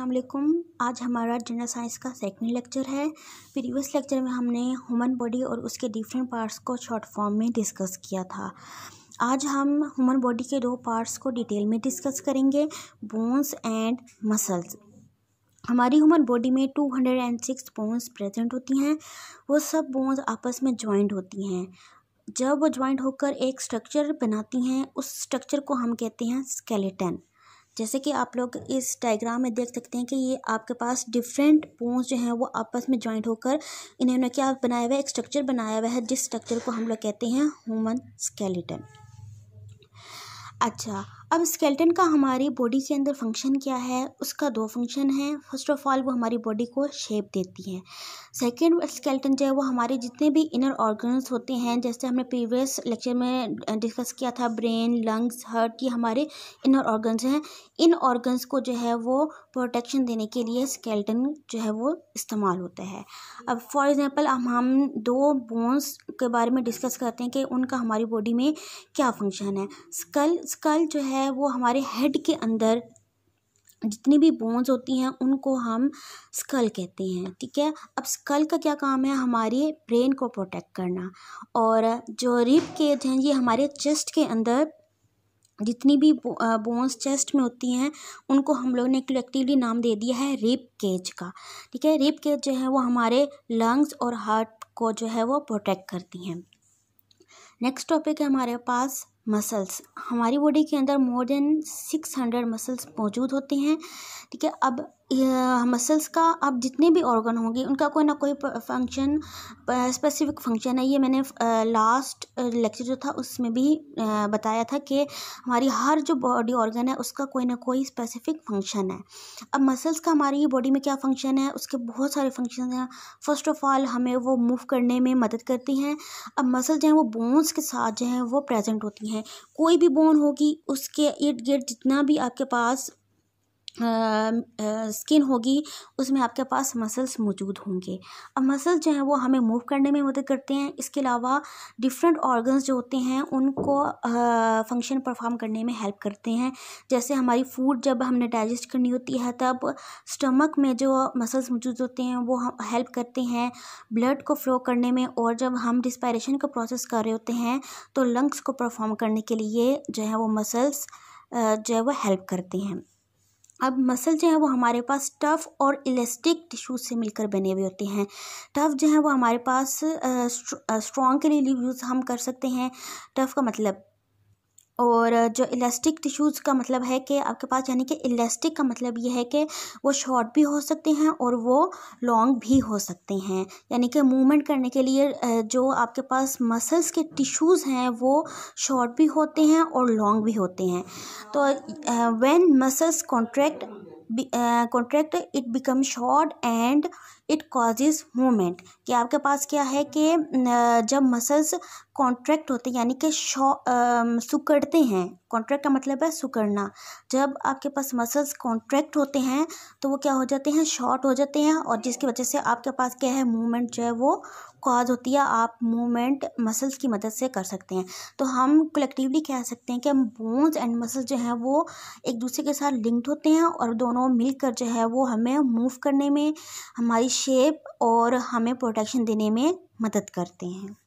असलकुम आज हमारा जनरल साइंस का सेकंड लेक्चर है प्रीवियस लेक्चर में हमने ह्यूमन बॉडी और उसके डिफरेंट पार्ट्स को शॉर्ट फॉर्म में डिस्कस किया था आज हम ह्यूमन बॉडी के दो पार्ट्स को डिटेल में डिस्कस करेंगे बोन्स एंड मसल्स हमारी ह्यूमन बॉडी में two hundred and six bones present होती हैं वो सब बोन्स आपस में जॉइंट होती हैं जब वो ज्वाइंट होकर एक स्ट्रक्चर बनाती हैं उस स्ट्रक्चर को हम कहते हैं स्केलेटन जैसे कि आप लोग इस डायग्राम में देख सकते हैं कि ये आपके पास डिफरेंट बोन्स जो हैं वो आपस में जॉइंट होकर इन्होंने क्या बनाया हुआ है एक स्ट्रक्चर बनाया हुआ है जिस स्ट्रक्चर को हम लोग कहते हैं ह्यूमन स्केलेटन अच्छा अब स्केल्टन का हमारी बॉडी के अंदर फंक्शन क्या है उसका दो फंक्शन है फर्स्ट ऑफ ऑल वो हमारी बॉडी को शेप देती है सेकेंड स्केल्टन जो है वो हमारे जितने भी इनर ऑर्गन्स होते हैं जैसे हमने प्रीवियस लेक्चर में डिस्कस किया था ब्रेन लंग्स हार्ट ये हमारे इनर ऑर्गन्स हैं इन ऑर्गन्स को जो है वो प्रोटेक्शन देने के लिए स्केल्टन जो है वो इस्तेमाल होता है अब फॉर एग्ज़ाम्पल अब हम दो बोन्स के बारे में डिस्कस करते हैं कि उनका हमारी बॉडी में क्या फंक्शन है स्कल स्कल जो है है वो हमारे हेड के अंदर जितनी भी बोन्स होती हैं उनको हम स्कल कहते हैं ठीक है अब स्कल का क्या काम है हमारे ब्रेन को प्रोटेक्ट करना और जो रिप केज हैं ये हमारे चेस्ट के अंदर जितनी भी बोन्स चेस्ट में होती हैं उनको हम लोग ने कलेक्टिवली नाम दे दिया है रिप केज का ठीक है रिप केज जो है वो हमारे लंग्स और हार्ट को जो है वो प्रोटेक्ट करती हैं नेक्स्ट टॉपिक है हमारे पास मसल्स हमारी बॉडी के अंदर more than six hundred muscles मौजूद होते हैं ठीक है अब मसल्स का अब जितने भी ऑर्गन होंगे उनका कोई ना कोई फंक्शन स्पेसिफिक फंक्शन है ये मैंने लास्ट लेक्चर जो था उसमें भी बताया था कि हमारी हर जो बॉडी ऑर्गन है उसका कोई ना कोई स्पेसिफिक फंक्शन है अब मसल्स का हमारी बॉडी में क्या फंक्शन है उसके बहुत सारे फंक्शन हैं फर्स्ट ऑफ ऑल हमें वो मूव करने में मदद करती हैं अब मसल जो हैं वो बोन्स के साथ जो हैं वो प्रेजेंट होती हैं हैं कोई भी बोन होगी उसके इर्द गिर्द जितना भी आपके पास स्किन होगी उसमें आपके पास मसल्स मौजूद होंगे अब मसल्स जो हैं वो हमें मूव करने में मदद करते हैं इसके अलावा डिफरेंट ऑर्गन्स जो होते हैं उनको फंक्शन परफॉर्म करने में हेल्प करते हैं जैसे हमारी फूड जब हमने डाइजेस्ट करनी होती है तब स्टमक में जो मसल्स मौजूद होते हैं वो हम हेल्प करते हैं ब्लड को फ्लो करने में और जब हम डिस्पायरेशन का प्रोसेस कर रहे होते हैं तो लंग्स को परफॉर्म करने के लिए जो है वो मसल्स जो है वो हेल्प करते हैं अब मसल जो है वो हमारे पास टफ़ और इलेस्टिक टिश्यूज से मिलकर बने हुए होते हैं टफ़ जो है वो हमारे पास स्ट्रॉन्ग के लिए यूज़ हम कर सकते हैं टफ़ का मतलब और जो इलास्टिक टिशूज़ का मतलब है कि आपके पास यानी कि इलास्टिक का मतलब ये है कि वो शॉर्ट भी हो सकते हैं और वो लॉन्ग भी हो सकते हैं यानी कि मूवमेंट करने के लिए जो आपके पास मसल्स के टिशूज़ हैं वो शॉर्ट भी होते हैं और लॉन्ग भी होते हैं तो when muscles contract contract it become short and it causes movement कि आपके पास क्या है कि जब मसल्स कॉन्ट्रैक्ट होते हैं यानी कि सुकड़ते हैं कॉन्ट्रैक्ट का मतलब है सुकड़ना जब आपके पास मसल्स कॉन्ट्रैक्ट होते हैं तो वो क्या हो जाते हैं शॉर्ट हो जाते हैं और जिसकी वजह से आपके पास क्या है मूवमेंट जो है वो कॉज होती है आप मूवमेंट मसल्स की मदद से कर सकते हैं तो हम कलेक्टिवली कह सकते हैं कि हम बोन्स एंड मसल्स जो हैं वो एक दूसरे के साथ लिंक्ड होते हैं और दोनों दोनों मिलकर जो है वो हमें मूव करने में हमारी शेप और हमें प्रोटेक्शन देने में मदद करते हैं